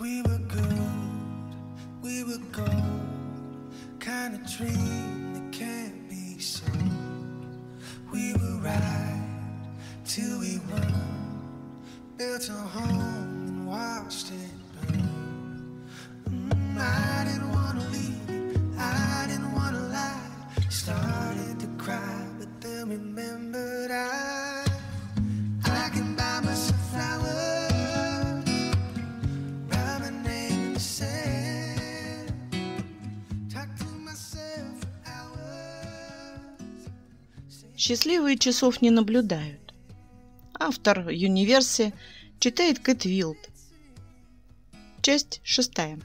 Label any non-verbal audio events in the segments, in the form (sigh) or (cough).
We were good, we were gold, kind of trees. Счастливые часов не наблюдают. Автор Юниверси читает Кэт Вилд. Часть шестая.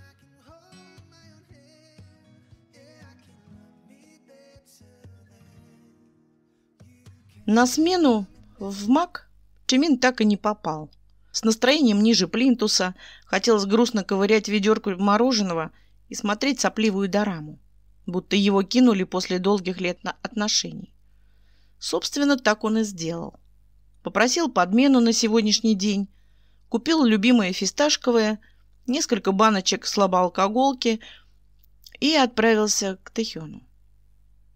На смену в МАК Чемин так и не попал. С настроением ниже плинтуса хотелось грустно ковырять ведерку мороженого и смотреть сопливую дораму, будто его кинули после долгих лет на отношений. Собственно, так он и сделал. Попросил подмену на сегодняшний день, купил любимые фисташковые, несколько баночек слабоалкоголки и отправился к Тэхёну.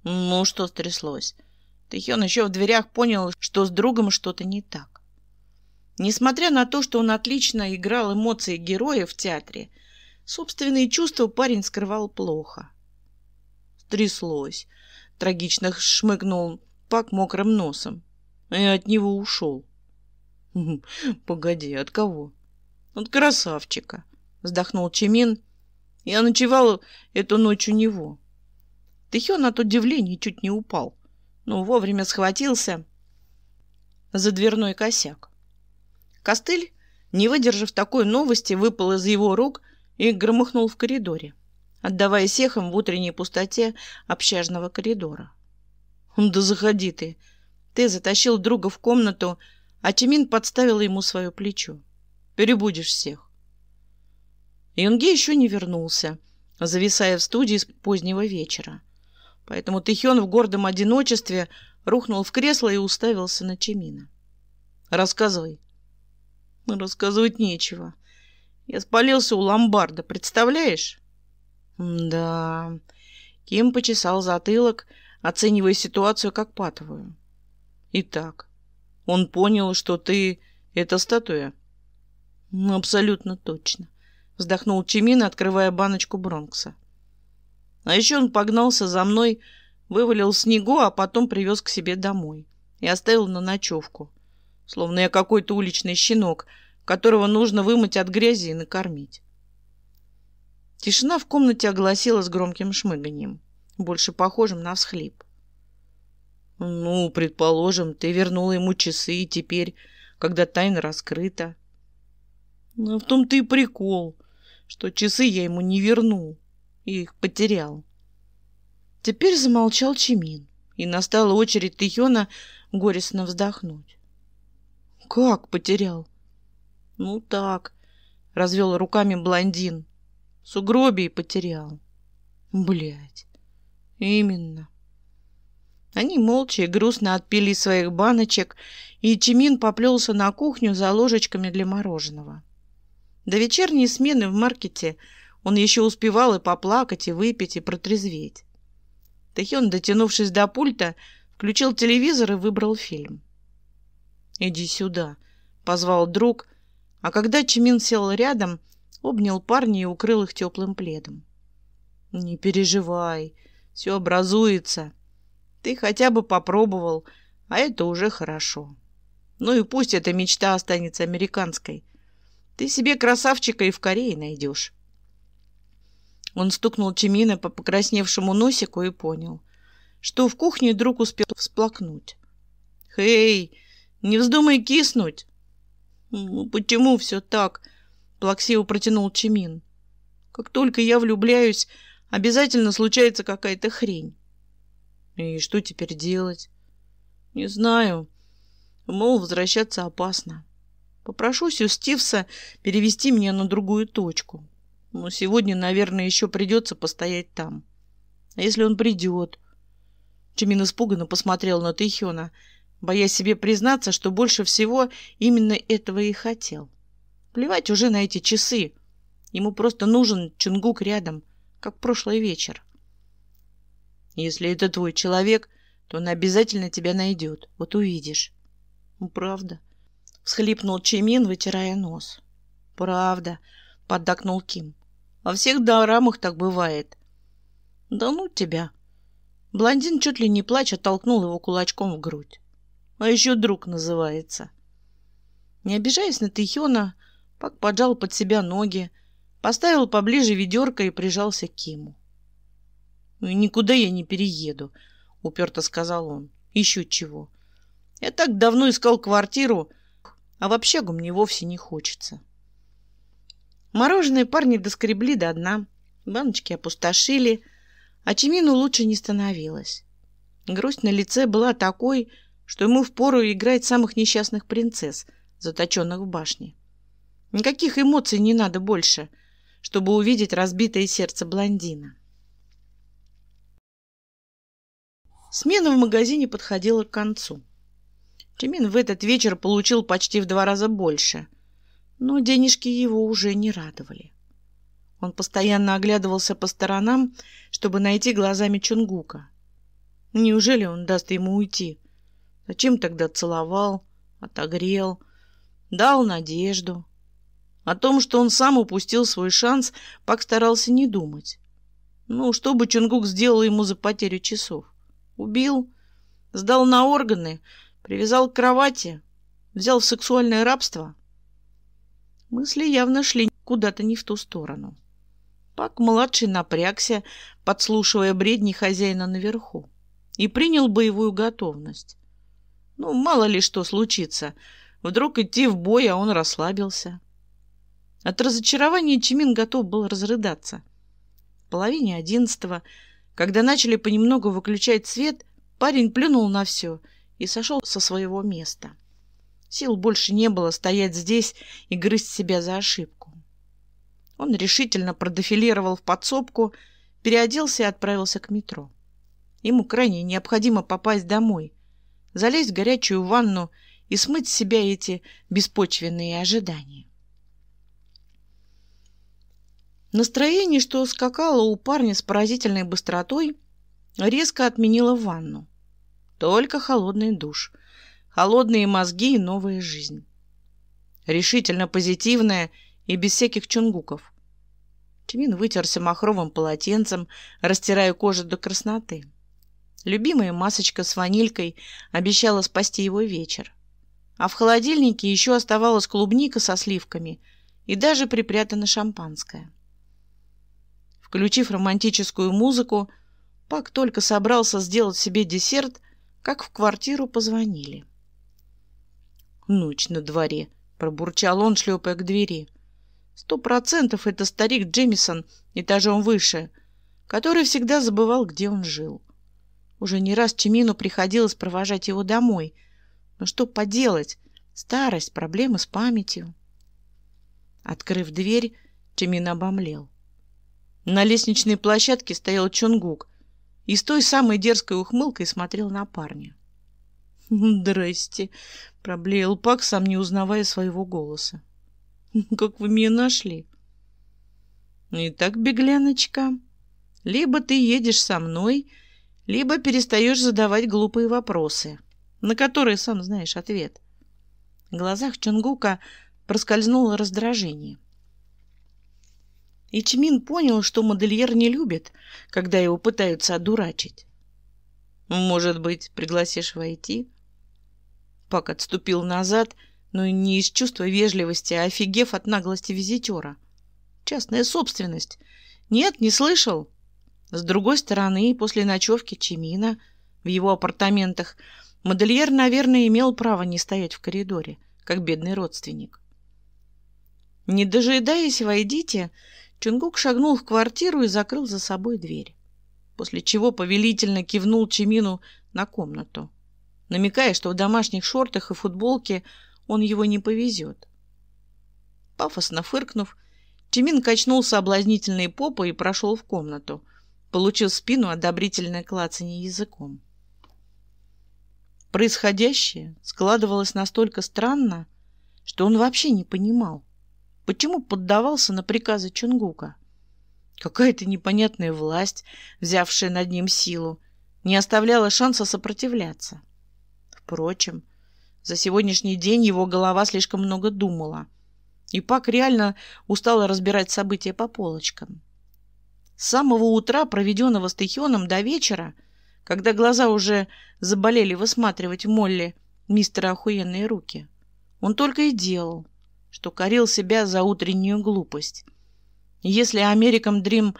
Ну, что стряслось? Тэхён еще в дверях понял, что с другом что-то не так. Несмотря на то, что он отлично играл эмоции героя в театре, собственные чувства парень скрывал плохо. Стряслось. Трагично шмыгнул пак мокрым носом. и от него ушел. (laughs) Погоди, от кого? От красавчика, вздохнул Чемин. Я ночевал эту ночь у него. Тихон от удивления чуть не упал, но вовремя схватился за дверной косяк. Костыль, не выдержав такой новости, выпал из его рук и громыхнул в коридоре, отдавая сехам в утренней пустоте общажного коридора. «Да заходи ты!» Ты затащил друга в комнату, а Тимин подставил ему свое плечо. «Перебудешь всех!» Юнге еще не вернулся, зависая в студии с позднего вечера. Поэтому Тихен в гордом одиночестве рухнул в кресло и уставился на Тимина. «Рассказывай». Ну, «Рассказывать нечего. Я спалился у ломбарда, представляешь?» «Да...» Ким почесал затылок, оценивая ситуацию как патовую. «Итак, он понял, что ты — это статуя?» «Ну, абсолютно точно», — вздохнул Чимин, открывая баночку Бронкса. «А еще он погнался за мной, вывалил снегу, а потом привез к себе домой и оставил на ночевку, словно я какой-то уличный щенок, которого нужно вымыть от грязи и накормить». Тишина в комнате огласилась громким шмыганием больше похожим на всхлип. «Ну, предположим, ты вернула ему часы, и теперь, когда тайна раскрыта...» «Но в том-то и прикол, что часы я ему не вернул и их потерял». Теперь замолчал Чимин, и настала очередь Тихона горестно вздохнуть. «Как потерял?» «Ну так», — развел руками блондин. «Сугробий потерял». Блять. Именно. Они молча и грустно отпили своих баночек, и Чимин поплелся на кухню за ложечками для мороженого. До вечерней смены в маркете он еще успевал и поплакать, и выпить, и протрезветь. Тэхён, дотянувшись до пульта, включил телевизор и выбрал фильм. «Иди сюда», — позвал друг, а когда Чимин сел рядом, обнял парня и укрыл их теплым пледом. «Не переживай», все образуется. Ты хотя бы попробовал, а это уже хорошо. Ну и пусть эта мечта останется американской. Ты себе красавчика и в Корее найдешь. Он стукнул Чимина по покрасневшему носику и понял, что в кухне друг успел всплакнуть. «Хей, не вздумай киснуть!» «Ну почему все так?» — плаксиво протянул Чимин. «Как только я влюбляюсь, обязательно случается какая-то хрень. И что теперь делать? Не знаю. мол возвращаться опасно. Попрошу Сью Стивса перевести меня на другую точку. Но сегодня, наверное, еще придется постоять там. А если он придет? Чимин испуганно посмотрел на Тэхёна, боясь себе признаться, что больше всего именно этого и хотел. Плевать уже на эти часы. Ему просто нужен Чингук рядом — как прошлый вечер. Если это твой человек, то он обязательно тебя найдет. Вот увидишь. Ну, правда. Всхлипнул Чемин, вытирая нос. Правда, поддакнул Ким. Во всех дорамах так бывает. Да ну тебя. Блондин чуть ли не плача толкнул его кулачком в грудь. А еще друг называется. Не обижаясь на Тихона, Пак поджал под себя ноги, Поставил поближе ведерко и прижался к Киму. «Ну «Никуда я не перееду», — уперто сказал он. «Еще чего. Я так давно искал квартиру, а в общагу мне вовсе не хочется». Мороженое парни доскребли до дна, баночки опустошили, а Чимину лучше не становилось. Грусть на лице была такой, что ему впору играть самых несчастных принцесс, заточенных в башне. Никаких эмоций не надо больше — чтобы увидеть разбитое сердце блондина. Смена в магазине подходила к концу. Тремин в этот вечер получил почти в два раза больше, но денежки его уже не радовали. Он постоянно оглядывался по сторонам, чтобы найти глазами Чунгука. Неужели он даст ему уйти? Зачем тогда целовал, отогрел, дал надежду? О том, что он сам упустил свой шанс, Пак старался не думать. Ну, что бы Чунгук сделал ему за потерю часов? Убил? Сдал на органы? Привязал к кровати? Взял в сексуальное рабство? Мысли явно шли куда-то не в ту сторону. Пак-младший напрягся, подслушивая бредни хозяина наверху, и принял боевую готовность. Ну, мало ли что случится. Вдруг идти в бой, а он расслабился. — от разочарования Чимин готов был разрыдаться. В половине одиннадцатого, когда начали понемногу выключать свет, парень плюнул на все и сошел со своего места. Сил больше не было стоять здесь и грызть себя за ошибку. Он решительно продефилировал в подсобку, переоделся и отправился к метро. Ему крайне необходимо попасть домой, залезть в горячую ванну и смыть с себя эти беспочвенные ожидания. Настроение, что скакало у парня с поразительной быстротой, резко отменило ванну. Только холодный душ, холодные мозги и новая жизнь. Решительно позитивная и без всяких чунгуков. Тимин вытерся махровым полотенцем, растирая кожу до красноты. Любимая масочка с ванилькой обещала спасти его вечер. А в холодильнике еще оставалась клубника со сливками и даже припрятано шампанское включив романтическую музыку, Пак только собрался сделать себе десерт, как в квартиру позвонили. «Ночь на дворе», — пробурчал он, шлепая к двери. «Сто процентов это старик Джемисон, этажом выше, который всегда забывал, где он жил. Уже не раз Чемину приходилось провожать его домой. Но что поделать? Старость, проблемы с памятью». Открыв дверь, Чемин обомлел. На лестничной площадке стоял Чонгук и с той самой дерзкой ухмылкой смотрел на парня. (laughs) «Здрасте!» — проблеял Пак, сам не узнавая своего голоса. (laughs) «Как вы меня нашли?» «Ну «Итак, бегляночка, либо ты едешь со мной, либо перестаешь задавать глупые вопросы, на которые сам знаешь ответ». В глазах Чонгука проскользнуло раздражение. И Тьмин понял, что модельер не любит, когда его пытаются одурачить. «Может быть, пригласишь войти?» Пак отступил назад, но не из чувства вежливости, а офигев от наглости визитера. «Частная собственность. Нет, не слышал?» С другой стороны, после ночевки Чемина в его апартаментах модельер, наверное, имел право не стоять в коридоре, как бедный родственник. Не дожидаясь «Войдите», Чунгук шагнул в квартиру и закрыл за собой дверь, после чего повелительно кивнул Чимину на комнату, намекая, что в домашних шортах и футболке он его не повезет. Пафосно фыркнув, Чимин качнул соблазнительной попой и прошел в комнату. Получил в спину одобрительное клацанье языком. Происходящее складывалось настолько странно, что он вообще не понимал, Почему поддавался на приказы Чунгука? Какая-то непонятная власть, взявшая над ним силу, не оставляла шанса сопротивляться. Впрочем, за сегодняшний день его голова слишком много думала. И Пак реально устала разбирать события по полочкам. С самого утра, проведенного с Тихионом, до вечера, когда глаза уже заболели высматривать Молли мистера охуенные руки, он только и делал — что корил себя за утреннюю глупость. Если Америкам Дрим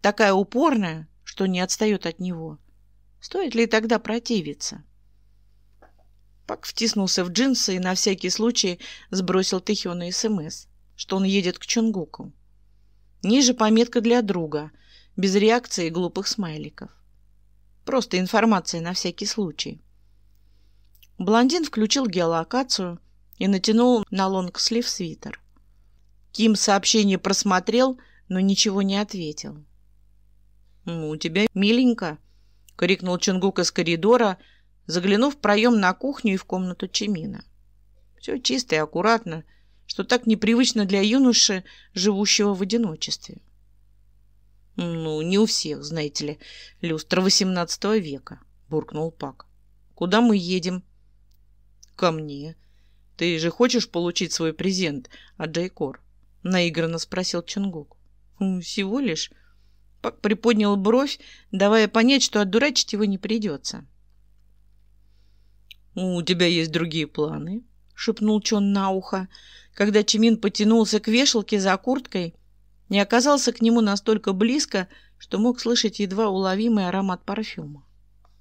такая упорная, что не отстает от него, стоит ли тогда противиться? Пак втиснулся в джинсы и на всякий случай сбросил Тэхёну СМС, эм что он едет к Чунгуку. Ниже пометка для друга, без реакции глупых смайликов. Просто информация на всякий случай. Блондин включил геолокацию, и натянул на лонгслив свитер. Ким сообщение просмотрел, но ничего не ответил. «Ну, у тебя миленько», — крикнул Чунгук из коридора, заглянув в проем на кухню и в комнату Чемина. Все чисто и аккуратно, что так непривычно для юноши, живущего в одиночестве. «Ну, не у всех, знаете ли, люстра XVIII века», — буркнул Пак. «Куда мы едем?» «Ко мне», «Ты же хочешь получить свой презент от Джейкор? наигранно спросил Чингук. Хм, «Всего лишь?» Пак приподнял бровь, давая понять, что отдурачить его не придется. «У тебя есть другие планы?» — шепнул Чон на ухо, когда Чимин потянулся к вешалке за курткой и оказался к нему настолько близко, что мог слышать едва уловимый аромат парфюма.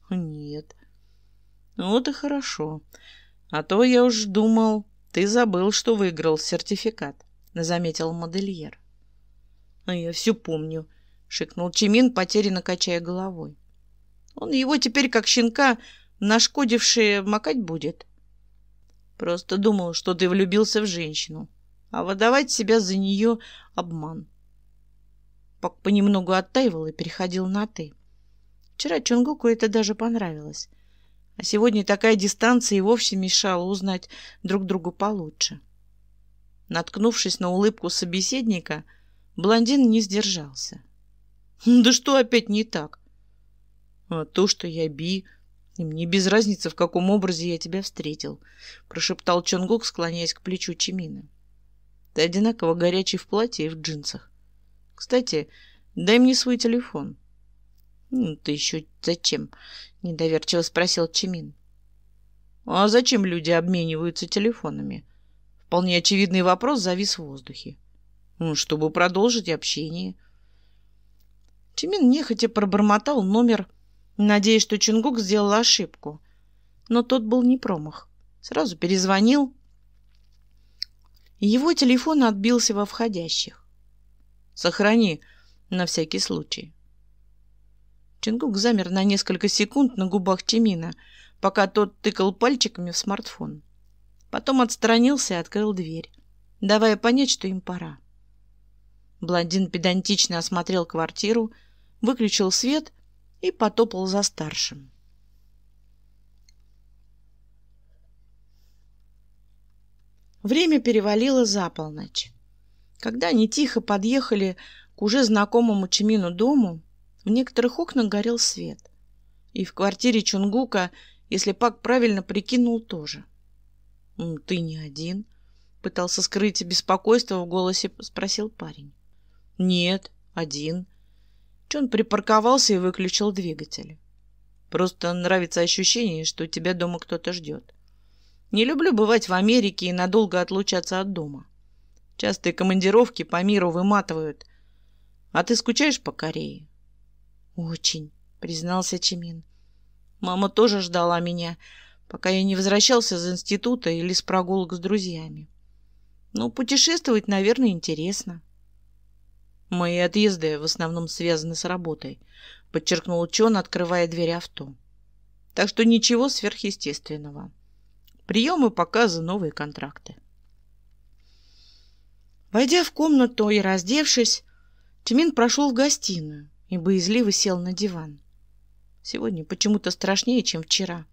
«Нет». Ну, «Вот и хорошо. А то я уж думал, ты забыл, что выиграл сертификат, заметил модельер. А я все помню, шикнул Чимин, потерянно качая головой. Он его теперь как щенка, нашкодивший макать будет. Просто думал, что ты влюбился в женщину, а выдавать себя за нее обман. Пак понемногу оттаивал и переходил на «ты». Вчера Чонгуку это даже понравилось. А сегодня такая дистанция и вовсе мешала узнать друг другу получше. Наткнувшись на улыбку собеседника, блондин не сдержался. «Хм, «Да что опять не так?» а «То, что я би, и мне без разницы, в каком образе я тебя встретил», прошептал Чонгук, склоняясь к плечу Чимина. «Ты одинаково горячий в платье и в джинсах. Кстати, дай мне свой телефон». «Ну, ты еще зачем?» – недоверчиво спросил Чимин. «А зачем люди обмениваются телефонами?» Вполне очевидный вопрос завис в воздухе. Ну, «Чтобы продолжить общение». Чимин нехотя пробормотал номер, надеясь, что Чингук сделал ошибку. Но тот был не промах. Сразу перезвонил. Его телефон отбился во входящих. «Сохрани на всякий случай». Чингук замер на несколько секунд на губах Чемина, пока тот тыкал пальчиками в смартфон. Потом отстранился и открыл дверь, давая понять, что им пора. Блондин педантично осмотрел квартиру, выключил свет и потопал за старшим. Время перевалило за полночь. Когда они тихо подъехали к уже знакомому Чемину дому, в некоторых окнах горел свет. И в квартире Чунгука, если Пак правильно прикинул, тоже. «Ты не один?» — пытался скрыть беспокойство в голосе, спросил парень. «Нет, один». Чон припарковался и выключил двигатель. «Просто нравится ощущение, что тебя дома кто-то ждет. Не люблю бывать в Америке и надолго отлучаться от дома. Частые командировки по миру выматывают. А ты скучаешь по Корее?» Очень, признался Чимин. Мама тоже ждала меня, пока я не возвращался из института или с прогулок с друзьями. Но путешествовать, наверное, интересно. Мои отъезды в основном связаны с работой, подчеркнул Чон, открывая дверь авто. Так что ничего сверхъестественного. Приемы, показы, новые контракты. Войдя в комнату и раздевшись, Тимин прошел в гостиную, и боязливо сел на диван. Сегодня почему-то страшнее, чем вчера.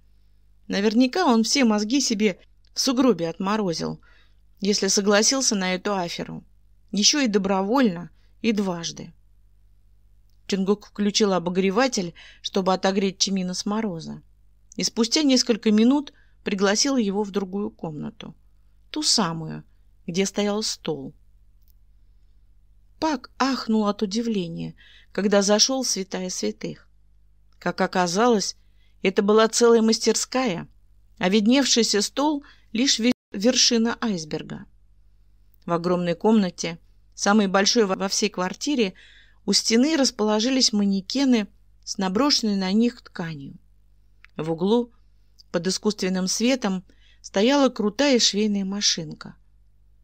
Наверняка он все мозги себе в сугробе отморозил, если согласился на эту аферу. Еще и добровольно, и дважды. Чингук включил обогреватель, чтобы отогреть Чимина с мороза. И спустя несколько минут пригласил его в другую комнату. Ту самую, где стоял стол. Пак ахнул от удивления, когда зашел в святая святых. Как оказалось, это была целая мастерская, а видневшийся стол — лишь вершина айсберга. В огромной комнате, самой большой во всей квартире, у стены расположились манекены с наброшенной на них тканью. В углу, под искусственным светом, стояла крутая швейная машинка,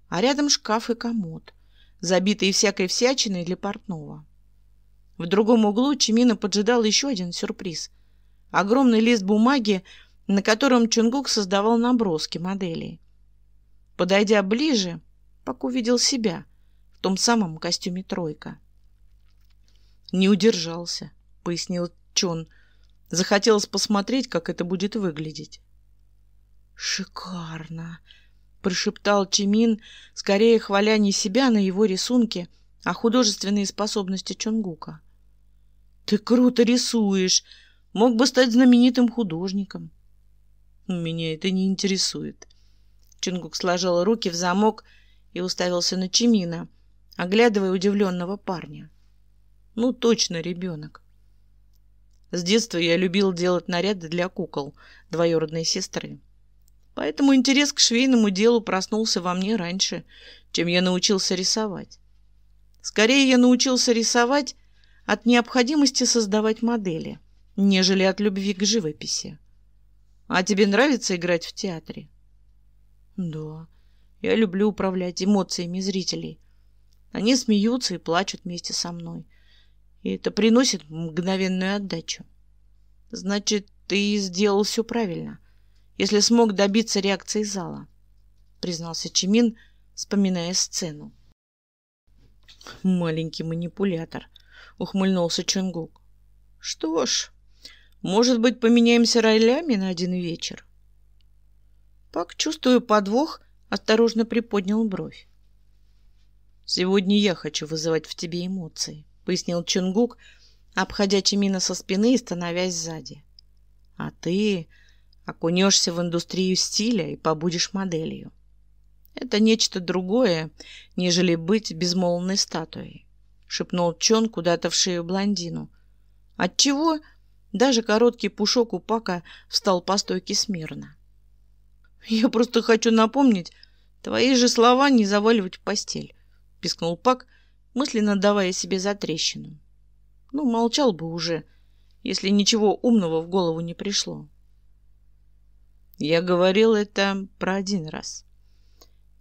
а рядом шкаф и комод забитые всякой всячиной для портного. В другом углу Чимина поджидал еще один сюрприз. Огромный лист бумаги, на котором Чунгук создавал наброски моделей. Подойдя ближе, Пак увидел себя в том самом костюме «тройка». «Не удержался», — пояснил Чон. «Захотелось посмотреть, как это будет выглядеть». «Шикарно!» — прошептал Чимин, скорее хваля не себя на его рисунке, а художественные способности Чонгука. «Ты круто рисуешь! Мог бы стать знаменитым художником!» «Меня это не интересует!» Чонгук сложил руки в замок и уставился на Чимина, оглядывая удивленного парня. «Ну, точно ребенок!» С детства я любил делать наряды для кукол двоюродной сестры. Поэтому интерес к швейному делу проснулся во мне раньше, чем я научился рисовать. Скорее я научился рисовать от необходимости создавать модели, нежели от любви к живописи. А тебе нравится играть в театре? Да, я люблю управлять эмоциями зрителей. Они смеются и плачут вместе со мной. И это приносит мгновенную отдачу. Значит, ты сделал все правильно если смог добиться реакции зала, признался Чимин, вспоминая сцену. Маленький манипулятор, ухмыльнулся Чонгук. Что ж, может быть, поменяемся ролями на один вечер? Пак, чувствуя подвох, осторожно приподнял бровь. «Сегодня я хочу вызывать в тебе эмоции», — пояснил Чунгук, обходя Чимина со спины и становясь сзади. «А ты окунешься в индустрию стиля и побудешь моделью. Это нечто другое, нежели быть безмолвной статуей, шепнул Чон куда-то в шею блондину. Отчего даже короткий пушок у Пака встал по стойке смирно. Я просто хочу напомнить, твои же слова не заваливать в постель, пискнул Пак, мысленно давая себе затрещину. Ну, молчал бы уже, если ничего умного в голову не пришло. Я говорил это про один раз.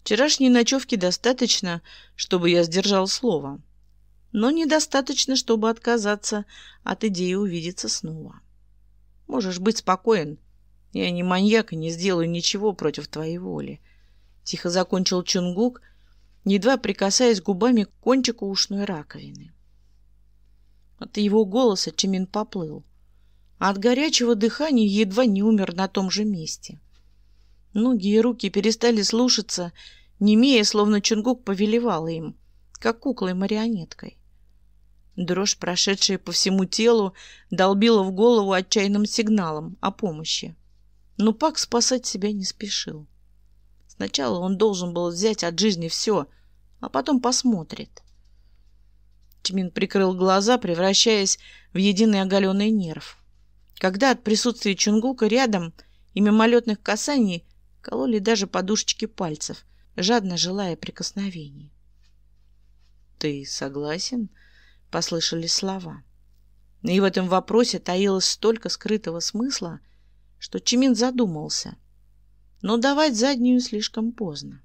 Вчерашней ночевки достаточно, чтобы я сдержал слово. Но недостаточно, чтобы отказаться от идеи увидеться снова. Можешь быть спокоен. Я не маньяк и не сделаю ничего против твоей воли. Тихо закончил Чунгук, едва прикасаясь губами к кончику ушной раковины. От его голоса Чимин поплыл. А от горячего дыхания едва не умер на том же месте. Ноги и руки перестали слушаться, немея, словно Чунгук повелевала им, как куклой-марионеткой. Дрожь, прошедшая по всему телу, долбила в голову отчаянным сигналом о помощи. Но Пак спасать себя не спешил. Сначала он должен был взять от жизни все, а потом посмотрит. Чмин прикрыл глаза, превращаясь в единый оголенный нерв когда от присутствия Чунгука рядом и мимолетных касаний кололи даже подушечки пальцев, жадно желая прикосновений. «Ты согласен?» — Послышали слова. И в этом вопросе таилось столько скрытого смысла, что Чимин задумался. Но давать заднюю слишком поздно.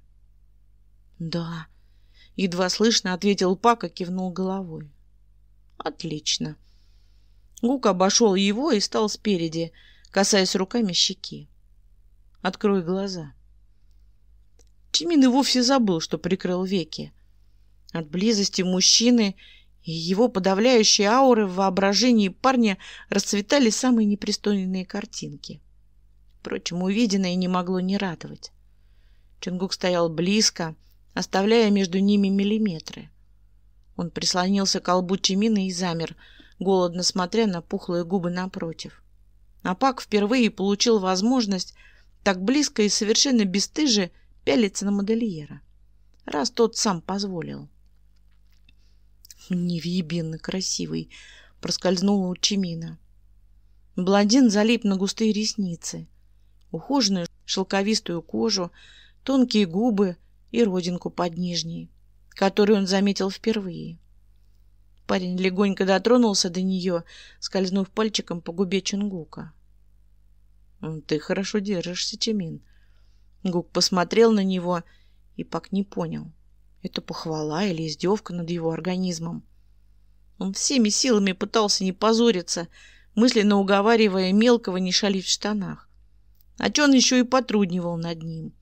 «Да», — едва слышно ответил Пака, кивнул головой. «Отлично», Гук обошел его и стал спереди, касаясь руками щеки. «Открой глаза». Чимин и вовсе забыл, что прикрыл веки. От близости мужчины и его подавляющей ауры в воображении парня расцветали самые непристойные картинки. Впрочем, увиденное не могло не радовать. Чингук стоял близко, оставляя между ними миллиметры. Он прислонился к колбу Чимина и замер — голодно смотря на пухлые губы напротив. а Пак впервые получил возможность так близко и совершенно бесстыже пялиться на модельера, раз тот сам позволил. «Невъебенно красивый!» — проскользнула у Чимина. Блондин залип на густые ресницы, ухоженную шелковистую кожу, тонкие губы и родинку под нижней, которую он заметил впервые. Парень легонько дотронулся до нее, скользнув пальчиком по губе Чунгука. «Ты хорошо держишься, Тимин». Гук посмотрел на него и Пак не понял. Это похвала или издевка над его организмом. Он всеми силами пытался не позориться, мысленно уговаривая мелкого не шалить в штанах. А Чон еще и потруднивал над ним.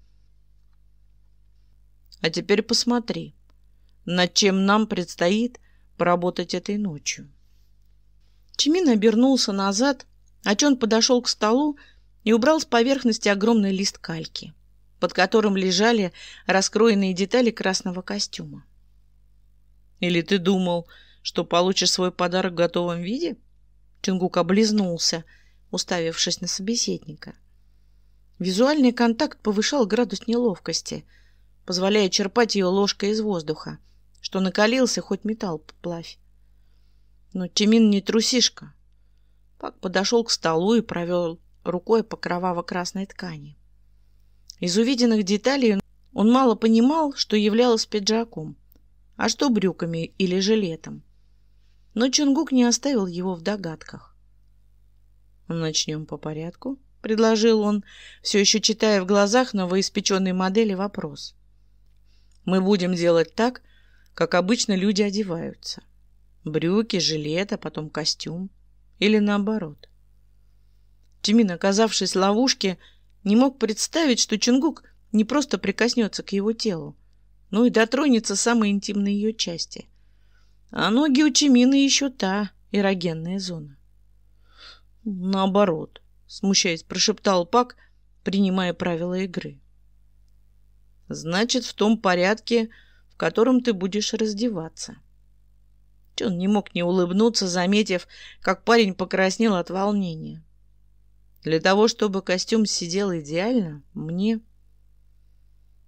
«А теперь посмотри, над чем нам предстоит...» поработать этой ночью. Чимин обернулся назад, а Ачон подошел к столу и убрал с поверхности огромный лист кальки, под которым лежали раскроенные детали красного костюма. «Или ты думал, что получишь свой подарок в готовом виде?» Чингук облизнулся, уставившись на собеседника. Визуальный контакт повышал градус неловкости, позволяя черпать ее ложкой из воздуха — что накалился, хоть металл поплавь. Но Тимин не трусишка. Пак подошел к столу и провел рукой по кроваво-красной ткани. Из увиденных деталей он мало понимал, что являлось пиджаком, а что брюками или жилетом. Но Чунгук не оставил его в догадках. «Начнем по порядку», — предложил он, все еще читая в глазах новоиспеченной модели вопрос. «Мы будем делать так, как обычно люди одеваются. Брюки, жилет, а потом костюм. Или наоборот. Тюмин, оказавшись в ловушке, не мог представить, что Чунгук не просто прикоснется к его телу, но и дотронется самой интимной ее части. А ноги у Чимина еще та эрогенная зона. «Наоборот», — смущаясь, прошептал Пак, принимая правила игры. «Значит, в том порядке, котором ты будешь раздеваться. Тен не мог не улыбнуться, заметив, как парень покраснел от волнения. Для того, чтобы костюм сидел идеально, мне...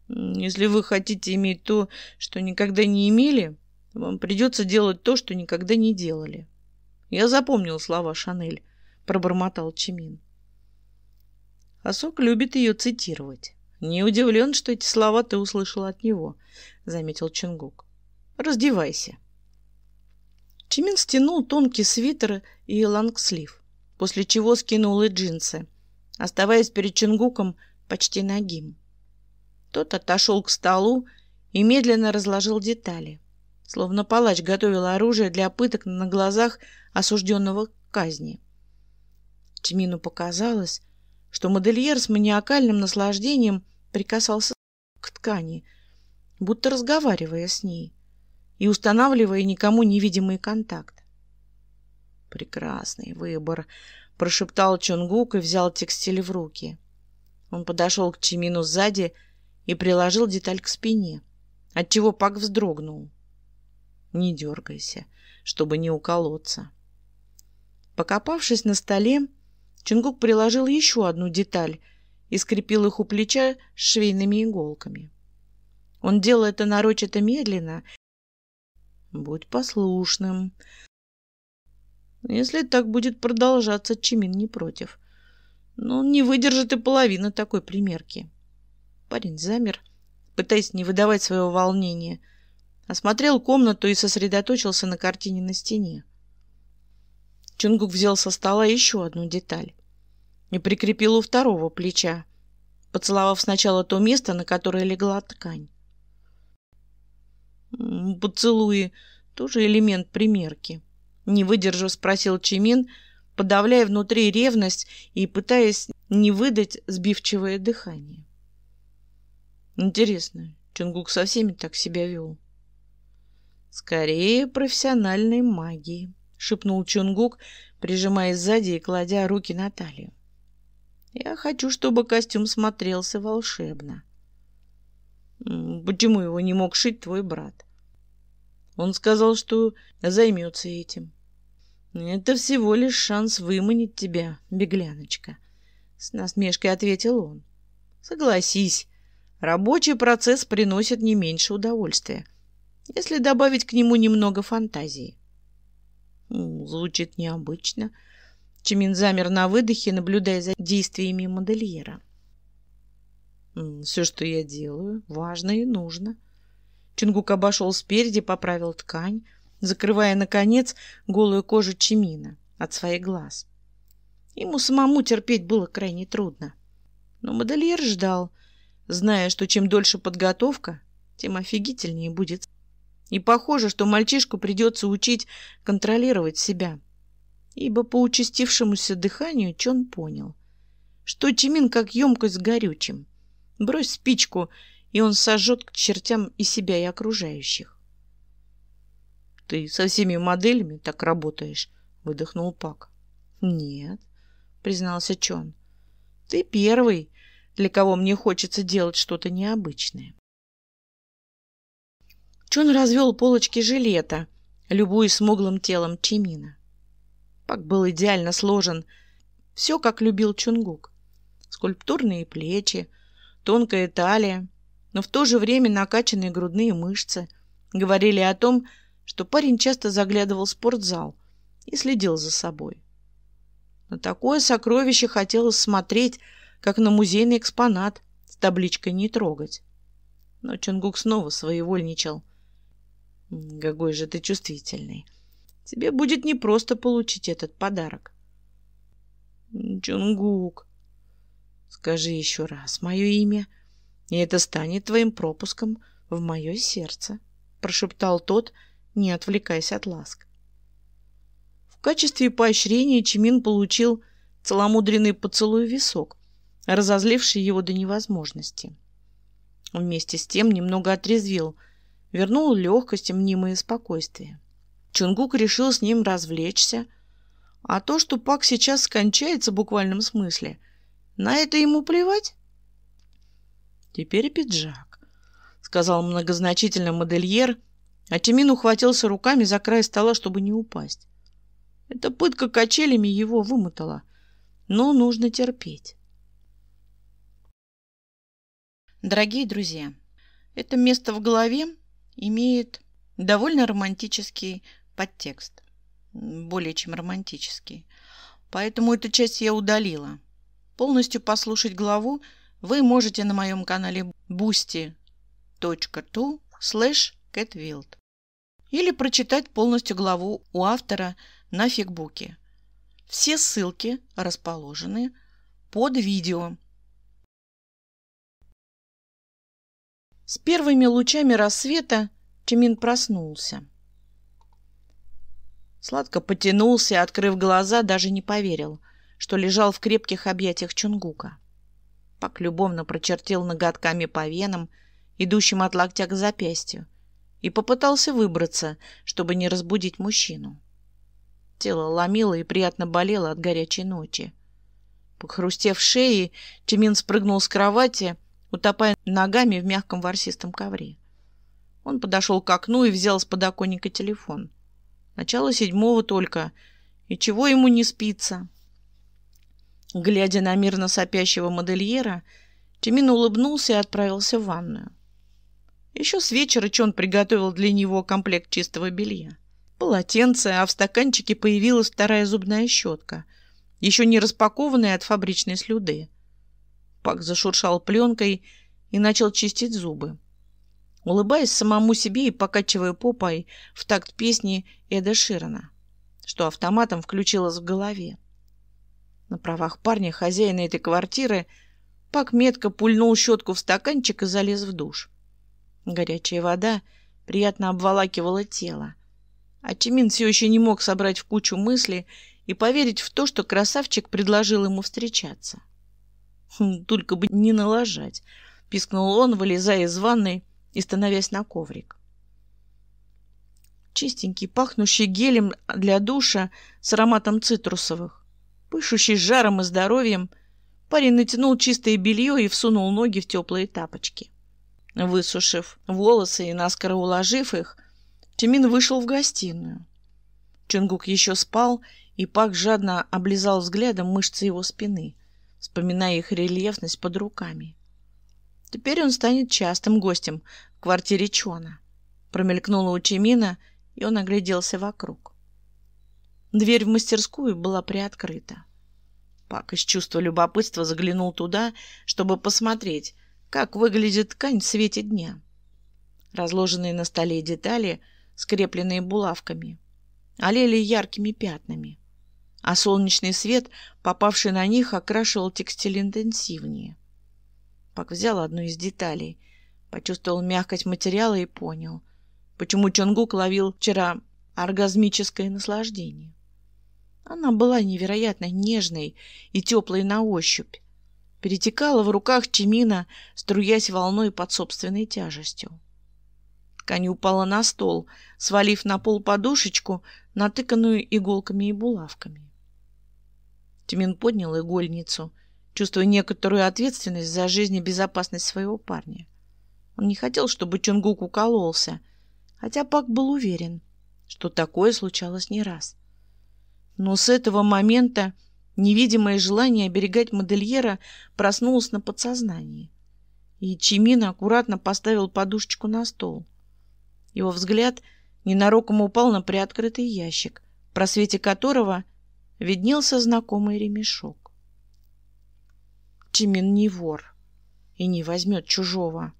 Если вы хотите иметь то, что никогда не имели, вам придется делать то, что никогда не делали. Я запомнил слова Шанель, пробормотал Чимин. Асок любит ее цитировать. Не удивлен, что эти слова ты услышал от него заметил Чингук. Раздевайся. Чимин стянул тонкий свитер и лангслив, после чего скинул и джинсы, оставаясь перед Чингуком почти нагим. Тот отошел к столу и медленно разложил детали, словно палач готовил оружие для пыток на глазах осужденного к казни. Чимину показалось, что модельер с маниакальным наслаждением прикасался к ткани, будто разговаривая с ней и устанавливая никому невидимый контакт. «Прекрасный выбор», — прошептал Чонгук и взял текстиль в руки. Он подошел к Чимину сзади и приложил деталь к спине, отчего Пак вздрогнул. «Не дергайся, чтобы не уколоться». Покопавшись на столе, Чунгук приложил еще одну деталь и скрепил их у плеча швейными иголками. Он делал это нарочито медленно. Будь послушным. Если так будет продолжаться, Чимин не против. Но он не выдержит и половины такой примерки. Парень замер, пытаясь не выдавать своего волнения. Осмотрел комнату и сосредоточился на картине на стене. Чунгук взял со стола еще одну деталь и прикрепил у второго плеча, поцеловав сначала то место, на которое легла ткань поцелуи тоже элемент примерки. Не выдержав, спросил Чимин, подавляя внутри ревность и пытаясь не выдать сбивчивое дыхание. Интересно, Чунгук со всеми так себя вел? Скорее профессиональной магии, шепнул Чунгук, прижимаясь сзади и кладя руки на талию. Я хочу, чтобы костюм смотрелся волшебно. Почему его не мог шить твой брат? Он сказал, что займется этим. Это всего лишь шанс выманить тебя, бегляночка. С насмешкой ответил он. Согласись, рабочий процесс приносит не меньше удовольствия, если добавить к нему немного фантазии. Звучит необычно. Чимин замер на выдохе, наблюдая за действиями модельера. Все, что я делаю, важно и нужно. Чингук обошел спереди, поправил ткань, закрывая, наконец, голую кожу Чимина от своих глаз. Ему самому терпеть было крайне трудно. Но модельер ждал, зная, что чем дольше подготовка, тем офигительнее будет. И похоже, что мальчишку придется учить контролировать себя. Ибо по участившемуся дыханию Чон понял, что Чимин как емкость с горючим — Брось спичку, и он сожжет к чертям и себя, и окружающих. — Ты со всеми моделями так работаешь? — выдохнул Пак. — Нет, — признался Чон. — Ты первый, для кого мне хочется делать что-то необычное. Чон развел полочки жилета, любуясь смуглым телом Чимина. Пак был идеально сложен. Все, как любил Чунгук. Скульптурные плечи — тонкая талия, но в то же время накачанные грудные мышцы говорили о том, что парень часто заглядывал в спортзал и следил за собой. На такое сокровище хотелось смотреть, как на музейный экспонат с табличкой «Не трогать». Но Чонгук снова своевольничал. «Какой же ты чувствительный. Тебе будет непросто получить этот подарок». «Чонгук, Скажи еще раз мое имя, и это станет твоим пропуском в мое сердце, прошептал тот, не отвлекаясь от ласк. В качестве поощрения Чимин получил целомудренный поцелуй висок, разозливший его до невозможности. Вместе с тем немного отрезвил, вернул легкость и мнимое спокойствие. Чунгук решил с ним развлечься, а то, что Пак сейчас скончается в буквальном смысле – на это ему плевать? Теперь пиджак, сказал многозначительно модельер, а Тимин ухватился руками за край стола, чтобы не упасть. Эта пытка качелями его вымотала, но нужно терпеть. Дорогие друзья, это место в голове имеет довольно романтический подтекст, более чем романтический. Поэтому эту часть я удалила – Полностью послушать главу вы можете на моем канале boosty.to slash catwild или прочитать полностью главу у автора на фигбуке. Все ссылки расположены под видео. С первыми лучами рассвета Чемин проснулся. Сладко потянулся, открыв глаза, даже не поверил – что лежал в крепких объятиях Чунгука. Пак любовно прочертил ноготками по венам, идущим от локтя к запястью, и попытался выбраться, чтобы не разбудить мужчину. Тело ломило и приятно болело от горячей ночи. Похрустев шеей, Чемин спрыгнул с кровати, утопая ногами в мягком ворсистом ковре. Он подошел к окну и взял с подоконника телефон. Начало седьмого только. И чего ему не спится? Глядя на мирно сопящего модельера, Тимин улыбнулся и отправился в ванную. Еще с вечера Чон приготовил для него комплект чистого белья. Полотенце, а в стаканчике появилась вторая зубная щетка, еще не распакованная от фабричной слюды. Пак зашуршал пленкой и начал чистить зубы. Улыбаясь самому себе и покачивая попой в такт песни Эда Ширана, что автоматом включилось в голове. На правах парня, хозяина этой квартиры, Пак метко пульнул щетку в стаканчик и залез в душ. Горячая вода приятно обволакивала тело. А Тимин все еще не мог собрать в кучу мысли и поверить в то, что красавчик предложил ему встречаться. «Хм, «Только бы не налажать», — пискнул он, вылезая из ванной и становясь на коврик. Чистенький, пахнущий гелем для душа с ароматом цитрусовых пышущий жаром и здоровьем, парень натянул чистое белье и всунул ноги в теплые тапочки. Высушив волосы и наскоро уложив их, Тимин вышел в гостиную. Чунгук еще спал, и Пак жадно облизал взглядом мышцы его спины, вспоминая их рельефность под руками. Теперь он станет частым гостем в квартире Чона. Промелькнуло у Чимина, и он огляделся вокруг. Дверь в мастерскую была приоткрыта. Пак из чувства любопытства заглянул туда, чтобы посмотреть, как выглядит ткань в свете дня. Разложенные на столе детали, скрепленные булавками, олели яркими пятнами, а солнечный свет, попавший на них, окрашивал текстиль интенсивнее. Пак взял одну из деталей, почувствовал мягкость материала и понял, почему Чонгук ловил вчера оргазмическое наслаждение. Она была невероятно нежной и теплой на ощупь, перетекала в руках Чемина, струясь волной под собственной тяжестью. Ткань упала на стол, свалив на пол подушечку, натыканную иголками и булавками. Тимин поднял игольницу, чувствуя некоторую ответственность за жизнь и безопасность своего парня. Он не хотел, чтобы Чунгук укололся, хотя Пак был уверен, что такое случалось не раз. Но с этого момента невидимое желание оберегать модельера проснулось на подсознании. И Чимин аккуратно поставил подушечку на стол. Его взгляд ненароком упал на приоткрытый ящик, в просвете которого виднелся знакомый ремешок. Чимин не вор и не возьмет чужого.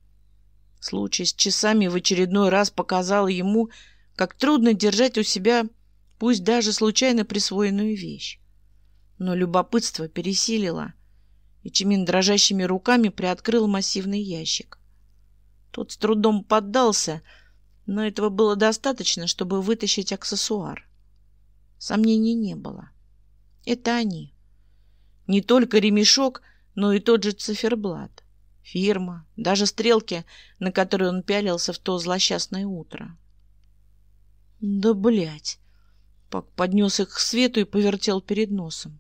Случай с часами в очередной раз показал ему, как трудно держать у себя пусть даже случайно присвоенную вещь. Но любопытство пересилило, и Чимин дрожащими руками приоткрыл массивный ящик. Тот с трудом поддался, но этого было достаточно, чтобы вытащить аксессуар. Сомнений не было. Это они. Не только ремешок, но и тот же циферблат, фирма, даже стрелки, на которые он пялился в то злосчастное утро. «Да блять!» поднес их к свету и повертел перед носом.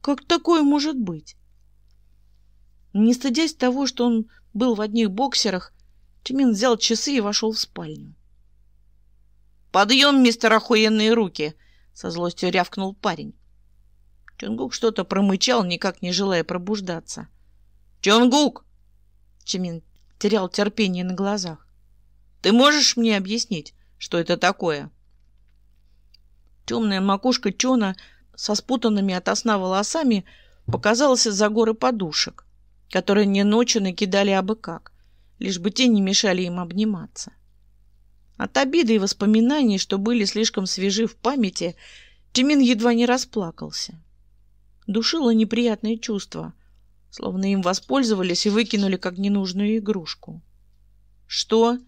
Как такое может быть? Не стыдясь того, что он был в одних боксерах, Тимин взял часы и вошел в спальню. «Подъем, мистер охуенные руки!» — со злостью рявкнул парень. Чонгук что-то промычал, никак не желая пробуждаться. «Чонгук!» — Чимин терял терпение на глазах. «Ты можешь мне объяснить, что это такое?» Темная макушка Чона со спутанными от сна волосами показалась из-за горы подушек, которые не ночью накидали абы как, лишь бы те не мешали им обниматься. От обиды и воспоминаний, что были слишком свежи в памяти, Тимин едва не расплакался. Душило неприятные чувства, словно им воспользовались и выкинули как ненужную игрушку. «Что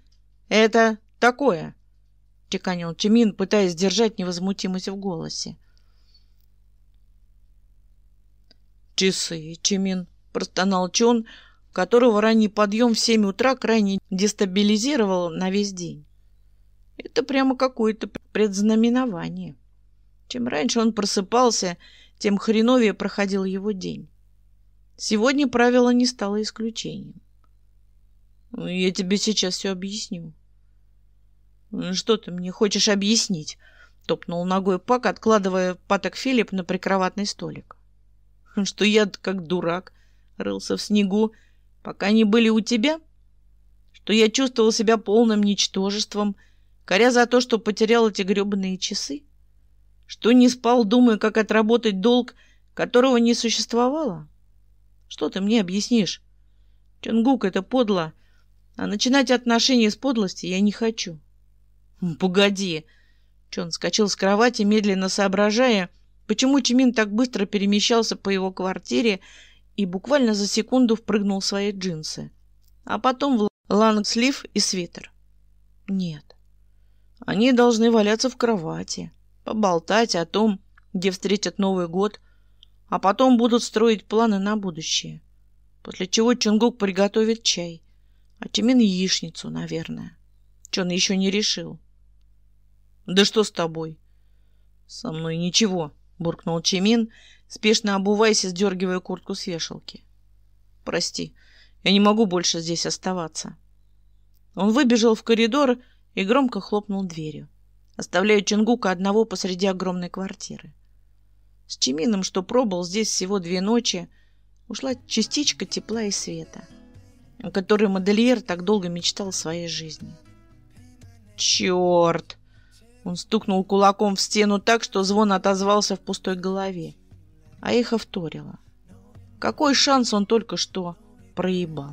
это такое?» чеканил Чимин, пытаясь сдержать невозмутимость в голосе. «Часы, Чимин!» – простонал Чон, которого ранний подъем в семь утра крайне дестабилизировал на весь день. Это прямо какое-то предзнаменование. Чем раньше он просыпался, тем хреновее проходил его день. Сегодня правило не стало исключением. Ну, «Я тебе сейчас все объясню», «Э, «Что ты мне хочешь объяснить?» — топнул ногой Пак, откладывая паток Филипп на прикроватный столик. «Хм, «Что я как дурак рылся в снегу, пока они были у тебя? Что я чувствовал себя полным ничтожеством, коря за то, что потерял эти гребаные часы? Что не спал, думая, как отработать долг, которого не существовало? Что ты мне объяснишь? Чонгук, это подло, а начинать отношения с подлости я не хочу». «Погоди!» Чон вскочил с кровати, медленно соображая, почему Чимин так быстро перемещался по его квартире и буквально за секунду впрыгнул в свои джинсы. А потом в лангслив и свитер. Нет. Они должны валяться в кровати, поболтать о том, где встретят Новый год, а потом будут строить планы на будущее. После чего Чунгук приготовит чай, а Чимин яичницу, наверное. Чон еще не решил. Да что с тобой? Со мной ничего, буркнул Чемин, спешно обуваясь и сдергивая куртку с вешалки. Прости, я не могу больше здесь оставаться. Он выбежал в коридор и громко хлопнул дверью, оставляя Чингука одного посреди огромной квартиры. С Чимином, что пробыл здесь всего две ночи, ушла частичка тепла и света, о которой модельер так долго мечтал в своей жизни. «Черт!» Он стукнул кулаком в стену так, что звон отозвался в пустой голове. А их вторило. Какой шанс он только что проебал?